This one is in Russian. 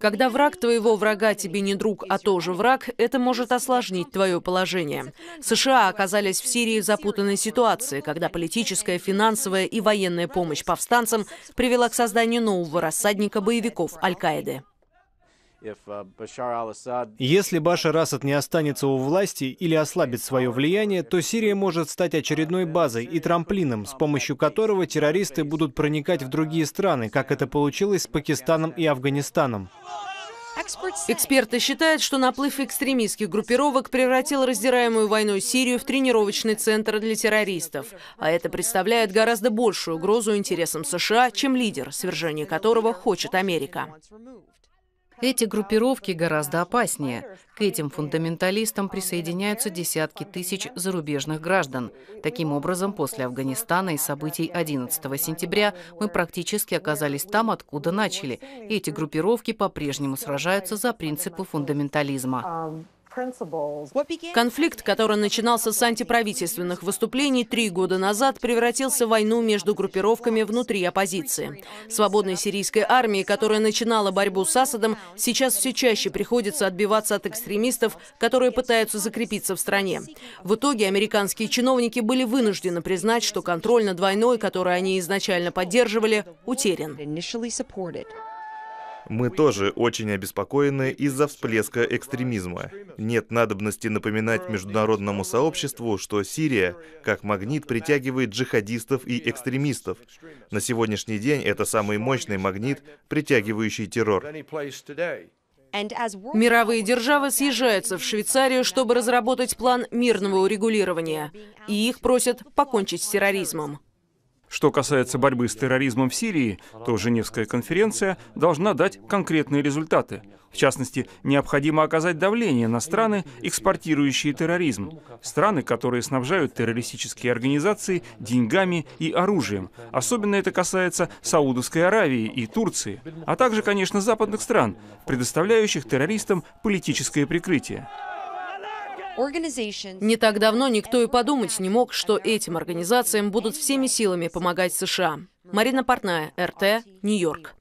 Когда враг твоего врага тебе не друг, а тоже враг, это может осложнить твое положение. США оказались в Сирии в запутанной ситуации, когда политическая, финансовая и военная помощь повстанцам привела к созданию нового рассадника боевиков Аль-Каиды. Uh, Если Башар Асад не останется у власти или ослабит свое влияние, то Сирия может стать очередной базой и трамплином, с помощью которого террористы будут проникать в другие страны, как это получилось с Пакистаном и Афганистаном. Эксперты считают, что наплыв экстремистских группировок превратил раздираемую войной Сирию в тренировочный центр для террористов. А это представляет гораздо большую угрозу интересам США, чем лидер, свержение которого хочет Америка. Эти группировки гораздо опаснее. К этим фундаменталистам присоединяются десятки тысяч зарубежных граждан. Таким образом, после Афганистана и событий 11 сентября мы практически оказались там, откуда начали. И эти группировки по-прежнему сражаются за принципы фундаментализма. Конфликт, который начинался с антиправительственных выступлений три года назад, превратился в войну между группировками внутри оппозиции. Свободной сирийской армии, которая начинала борьбу с Асадом, сейчас все чаще приходится отбиваться от экстремистов, которые пытаются закрепиться в стране. В итоге американские чиновники были вынуждены признать, что контроль над войной, который они изначально поддерживали, утерян. Мы тоже очень обеспокоены из-за всплеска экстремизма. Нет надобности напоминать международному сообществу, что Сирия, как магнит, притягивает джихадистов и экстремистов. На сегодняшний день это самый мощный магнит, притягивающий террор. Мировые державы съезжаются в Швейцарию, чтобы разработать план мирного урегулирования, и их просят покончить с терроризмом. Что касается борьбы с терроризмом в Сирии, то Женевская конференция должна дать конкретные результаты. В частности, необходимо оказать давление на страны, экспортирующие терроризм, страны, которые снабжают террористические организации деньгами и оружием. Особенно это касается Саудовской Аравии и Турции, а также, конечно, западных стран, предоставляющих террористам политическое прикрытие. Не так давно никто и подумать не мог, что этим организациям будут всеми силами помогать США. Марина Портная, РТ, Нью-Йорк.